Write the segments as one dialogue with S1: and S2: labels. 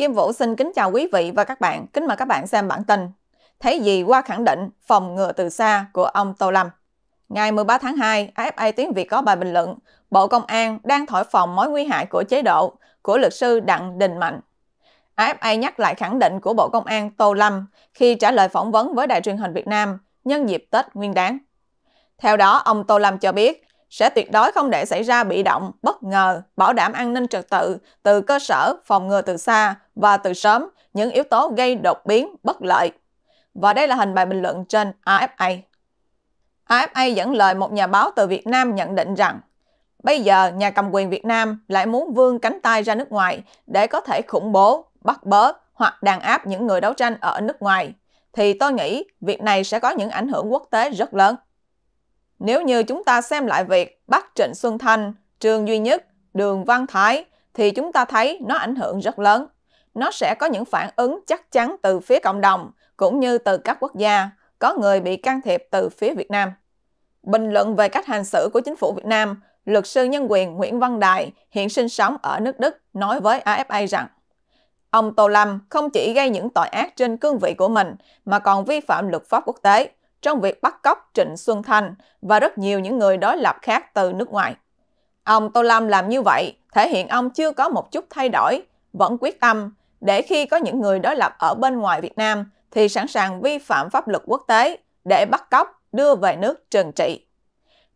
S1: Kim Vũ xin kính chào quý vị và các bạn. Kính mời các bạn xem bản tin. Thấy gì qua khẳng định phòng ngừa từ xa của ông Tô Lâm. Ngày 13 tháng 2, AFA Tiếng Việt có bài bình luận Bộ Công an đang thổi phòng mối nguy hại của chế độ của luật sư Đặng Đình Mạnh. AFA nhắc lại khẳng định của Bộ Công an Tô Lâm khi trả lời phỏng vấn với Đài truyền hình Việt Nam nhân dịp Tết Nguyên đáng. Theo đó, ông Tô Lâm cho biết sẽ tuyệt đối không để xảy ra bị động, bất ngờ, bảo đảm an ninh trật tự từ cơ sở, phòng ngừa từ xa và từ sớm những yếu tố gây đột biến, bất lợi. Và đây là hình bài bình luận trên AFA. AFA dẫn lời một nhà báo từ Việt Nam nhận định rằng Bây giờ nhà cầm quyền Việt Nam lại muốn vươn cánh tay ra nước ngoài để có thể khủng bố, bắt bớ hoặc đàn áp những người đấu tranh ở nước ngoài. Thì tôi nghĩ việc này sẽ có những ảnh hưởng quốc tế rất lớn. Nếu như chúng ta xem lại việc bắt Trịnh Xuân Thanh, Trương Duy Nhất, Đường Văn Thái, thì chúng ta thấy nó ảnh hưởng rất lớn. Nó sẽ có những phản ứng chắc chắn từ phía cộng đồng, cũng như từ các quốc gia, có người bị can thiệp từ phía Việt Nam. Bình luận về cách hành xử của chính phủ Việt Nam, luật sư nhân quyền Nguyễn Văn Đại hiện sinh sống ở nước Đức nói với AFA rằng Ông Tô Lâm không chỉ gây những tội ác trên cương vị của mình mà còn vi phạm luật pháp quốc tế, trong việc bắt cóc Trịnh Xuân Thanh và rất nhiều những người đối lập khác từ nước ngoài. Ông Tô Lâm làm như vậy thể hiện ông chưa có một chút thay đổi, vẫn quyết tâm để khi có những người đối lập ở bên ngoài Việt Nam thì sẵn sàng vi phạm pháp luật quốc tế để bắt cóc đưa về nước trừng trị.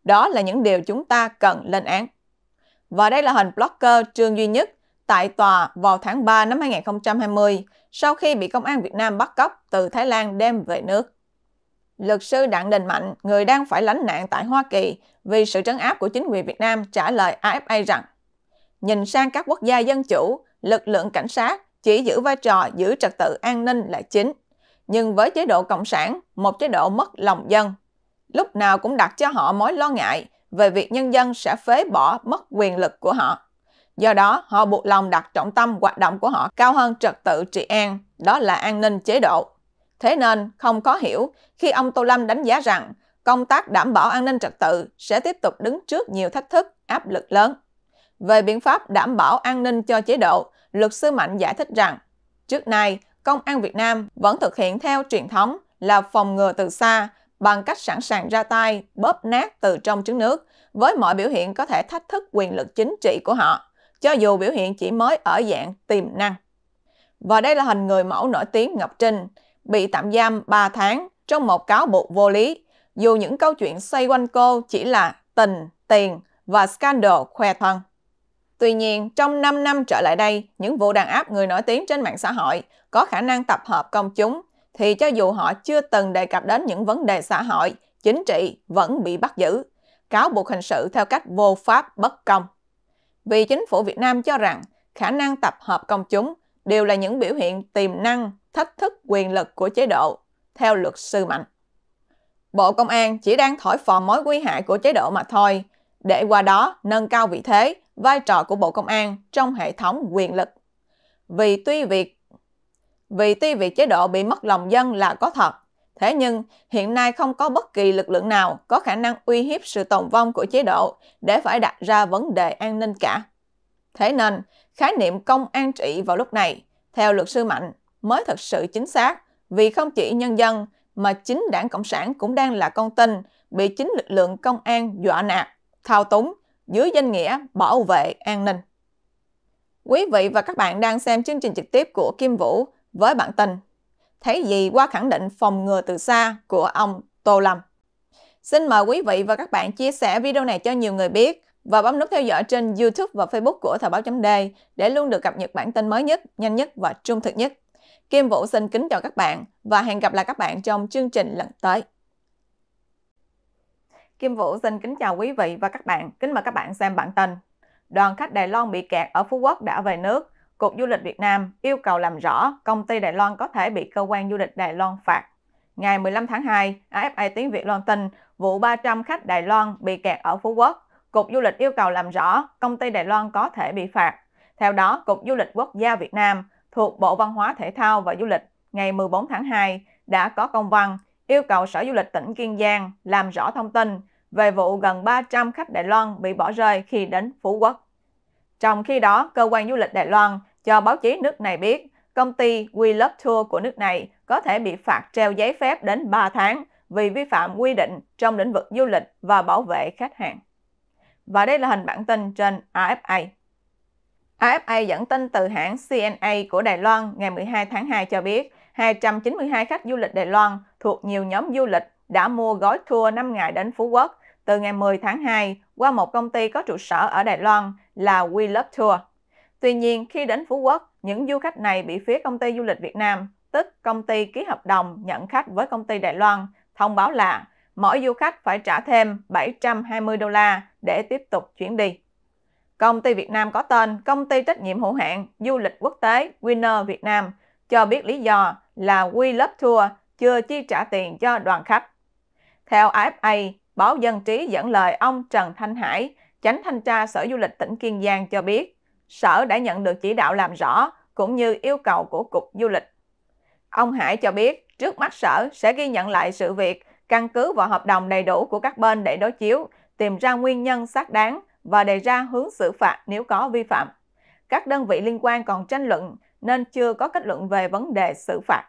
S1: Đó là những điều chúng ta cần lên án. Và đây là hình blogger Trương Duy Nhất tại tòa vào tháng 3 năm 2020 sau khi bị công an Việt Nam bắt cóc từ Thái Lan đem về nước. Luật sư Đặng Đình Mạnh, người đang phải lánh nạn tại Hoa Kỳ vì sự trấn áp của chính quyền Việt Nam trả lời AFA rằng Nhìn sang các quốc gia dân chủ, lực lượng cảnh sát chỉ giữ vai trò giữ trật tự an ninh là chính. Nhưng với chế độ Cộng sản, một chế độ mất lòng dân, lúc nào cũng đặt cho họ mối lo ngại về việc nhân dân sẽ phế bỏ mất quyền lực của họ. Do đó, họ buộc lòng đặt trọng tâm hoạt động của họ cao hơn trật tự trị an, đó là an ninh chế độ. Thế nên không có hiểu khi ông Tô Lâm đánh giá rằng công tác đảm bảo an ninh trật tự sẽ tiếp tục đứng trước nhiều thách thức, áp lực lớn. Về biện pháp đảm bảo an ninh cho chế độ, luật sư Mạnh giải thích rằng trước nay công an Việt Nam vẫn thực hiện theo truyền thống là phòng ngừa từ xa bằng cách sẵn sàng ra tay, bóp nát từ trong trứng nước với mọi biểu hiện có thể thách thức quyền lực chính trị của họ, cho dù biểu hiện chỉ mới ở dạng tiềm năng. Và đây là hình người mẫu nổi tiếng Ngọc Trinh, bị tạm giam 3 tháng trong một cáo buộc vô lý, dù những câu chuyện xoay quanh cô chỉ là tình, tiền và scandal khoe thân. Tuy nhiên, trong 5 năm trở lại đây, những vụ đàn áp người nổi tiếng trên mạng xã hội có khả năng tập hợp công chúng, thì cho dù họ chưa từng đề cập đến những vấn đề xã hội, chính trị vẫn bị bắt giữ, cáo buộc hình sự theo cách vô pháp bất công. Vì chính phủ Việt Nam cho rằng khả năng tập hợp công chúng đều là những biểu hiện tiềm năng thách thức quyền lực của chế độ, theo luật sư Mạnh. Bộ Công an chỉ đang thổi phồng mối nguy hại của chế độ mà thôi, để qua đó nâng cao vị thế, vai trò của Bộ Công an trong hệ thống quyền lực. Vì tuy việc vì tuy việc chế độ bị mất lòng dân là có thật, thế nhưng hiện nay không có bất kỳ lực lượng nào có khả năng uy hiếp sự tồn vong của chế độ để phải đặt ra vấn đề an ninh cả. Thế nên, khái niệm công an trị vào lúc này, theo luật sư Mạnh, mới thật sự chính xác, vì không chỉ nhân dân mà chính đảng Cộng sản cũng đang là con tin bị chính lực lượng công an dọa nạt, thao túng dưới danh nghĩa bảo vệ an ninh. Quý vị và các bạn đang xem chương trình trực tiếp của Kim Vũ với bản tin Thấy gì qua khẳng định phòng ngừa từ xa của ông Tô Lâm. Xin mời quý vị và các bạn chia sẻ video này cho nhiều người biết và bấm nút theo dõi trên YouTube và Facebook của Thời báo chấm để luôn được cập nhật bản tin mới nhất, nhanh nhất và trung thực nhất. Kim Vũ xin kính chào các bạn và hẹn gặp lại các bạn trong chương trình lần tới. Kim Vũ xin kính chào quý vị và các bạn, kính mời các bạn xem bản tin. Đoàn khách Đài Loan bị kẹt ở Phú Quốc đã về nước, Cục Du lịch Việt Nam yêu cầu làm rõ công ty Đài Loan có thể bị cơ quan du lịch Đài Loan phạt. Ngày 15 tháng 2, AFA Tiếng Việt loan tin vụ 300 khách Đài Loan bị kẹt ở Phú Quốc. Cục Du lịch yêu cầu làm rõ công ty Đài Loan có thể bị phạt. Theo đó, Cục Du lịch Quốc gia Việt Nam thuộc Bộ Văn hóa Thể thao và Du lịch ngày 14 tháng 2 đã có công văn yêu cầu Sở Du lịch tỉnh Kiên Giang làm rõ thông tin về vụ gần 300 khách Đài Loan bị bỏ rơi khi đến Phú Quốc. Trong khi đó, cơ quan du lịch Đài Loan cho báo chí nước này biết công ty We Love Tour của nước này có thể bị phạt treo giấy phép đến 3 tháng vì vi phạm quy định trong lĩnh vực du lịch và bảo vệ khách hàng. Và đây là hình bản tin trên AFA. AFA dẫn tin từ hãng CNA của Đài Loan ngày 12 tháng 2 cho biết 292 khách du lịch Đài Loan thuộc nhiều nhóm du lịch đã mua gói tour 5 ngày đến Phú Quốc từ ngày 10 tháng 2 qua một công ty có trụ sở ở Đài Loan là We Love Tour. Tuy nhiên, khi đến Phú Quốc, những du khách này bị phía công ty du lịch Việt Nam, tức công ty ký hợp đồng nhận khách với công ty Đài Loan, thông báo là mỗi du khách phải trả thêm 720 đô la để tiếp tục chuyến đi. Công ty Việt Nam có tên Công ty trách nhiệm hữu hạn Du lịch quốc tế Winner Việt Nam cho biết lý do là We Love Tour chưa chi trả tiền cho đoàn khách. Theo AFA, báo Dân Trí dẫn lời ông Trần Thanh Hải, Chánh Thanh tra Sở Du lịch tỉnh Kiên Giang cho biết, Sở đã nhận được chỉ đạo làm rõ cũng như yêu cầu của Cục Du lịch. Ông Hải cho biết, trước mắt Sở sẽ ghi nhận lại sự việc, căn cứ vào hợp đồng đầy đủ của các bên để đối chiếu, tìm ra nguyên nhân xác đáng và đề ra hướng xử phạt nếu có vi phạm. Các đơn vị liên quan còn tranh luận nên chưa có kết luận về vấn đề xử phạt.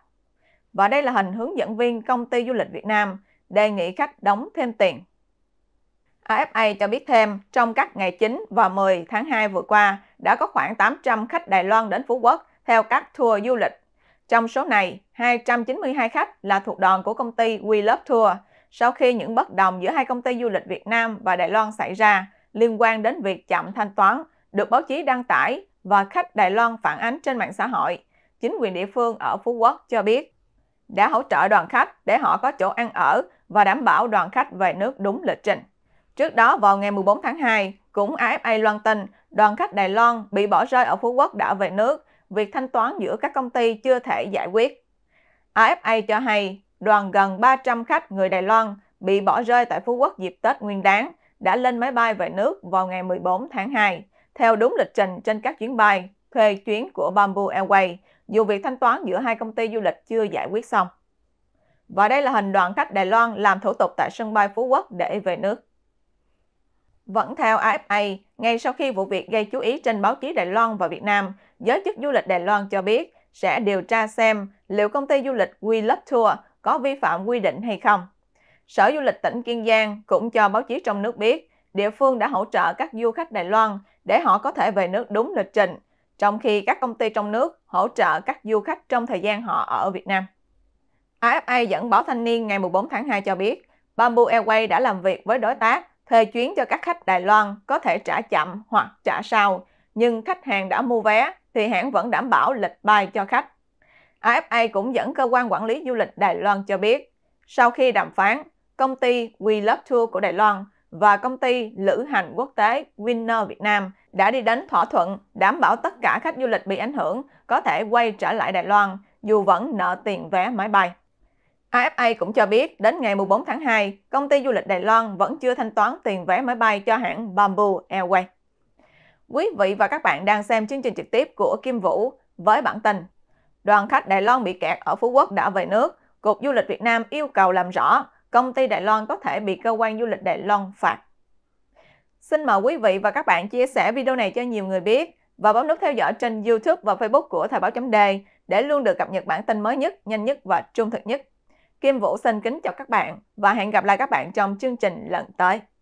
S1: Và đây là hình hướng dẫn viên công ty du lịch Việt Nam đề nghị khách đóng thêm tiền. AFA cho biết thêm, trong các ngày 9 và 10 tháng 2 vừa qua, đã có khoảng 800 khách Đài Loan đến Phú Quốc theo các tour du lịch. Trong số này, 292 khách là thuộc đoàn của công ty We Love Tour. Sau khi những bất đồng giữa hai công ty du lịch Việt Nam và Đài Loan xảy ra, liên quan đến việc chậm thanh toán được báo chí đăng tải và khách Đài Loan phản ánh trên mạng xã hội, chính quyền địa phương ở Phú Quốc cho biết đã hỗ trợ đoàn khách để họ có chỗ ăn ở và đảm bảo đoàn khách về nước đúng lịch trình. Trước đó vào ngày 14 tháng 2, cũng AFA loan tin đoàn khách Đài Loan bị bỏ rơi ở Phú Quốc đã về nước, việc thanh toán giữa các công ty chưa thể giải quyết. AFA cho hay đoàn gần 300 khách người Đài Loan bị bỏ rơi tại Phú Quốc dịp Tết Nguyên đáng đã lên máy bay về nước vào ngày 14 tháng 2, theo đúng lịch trình trên các chuyến bay thuê chuyến của Bamboo Airways, dù việc thanh toán giữa hai công ty du lịch chưa giải quyết xong. Và đây là hình đoàn khách Đài Loan làm thủ tục tại sân bay Phú Quốc để về nước. Vẫn theo AFA, ngay sau khi vụ việc gây chú ý trên báo chí Đài Loan và Việt Nam, giới chức du lịch Đài Loan cho biết sẽ điều tra xem liệu công ty du lịch We Love Tour có vi phạm quy định hay không. Sở Du lịch tỉnh Kiên Giang cũng cho báo chí trong nước biết, địa phương đã hỗ trợ các du khách Đài Loan để họ có thể về nước đúng lịch trình, trong khi các công ty trong nước hỗ trợ các du khách trong thời gian họ ở Việt Nam. AFA dẫn báo thanh niên ngày 14 tháng 2 cho biết, Bamboo Airways đã làm việc với đối tác thuê chuyến cho các khách Đài Loan có thể trả chậm hoặc trả sau, nhưng khách hàng đã mua vé thì hãng vẫn đảm bảo lịch bay cho khách. AFA cũng dẫn cơ quan quản lý du lịch Đài Loan cho biết, sau khi đàm phán, công ty We Love Tour của Đài Loan và công ty lữ hành quốc tế Winner Việt Nam đã đi đến thỏa thuận đảm bảo tất cả khách du lịch bị ảnh hưởng có thể quay trở lại Đài Loan dù vẫn nợ tiền vé máy bay. AFA cũng cho biết đến ngày 14 tháng 2, công ty du lịch Đài Loan vẫn chưa thanh toán tiền vé máy bay cho hãng Bamboo Airways. Quý vị và các bạn đang xem chương trình trực tiếp của Kim Vũ với bản tin Đoàn khách Đài Loan bị kẹt ở Phú Quốc đã về nước, Cục Du lịch Việt Nam yêu cầu làm rõ công ty Đài Loan có thể bị cơ quan du lịch Đài Loan phạt. Xin mời quý vị và các bạn chia sẻ video này cho nhiều người biết và bấm nút theo dõi trên YouTube và Facebook của Thời báo chấm đề để luôn được cập nhật bản tin mới nhất, nhanh nhất và trung thực nhất. Kim Vũ xin kính chào các bạn và hẹn gặp lại các bạn trong chương trình lần tới.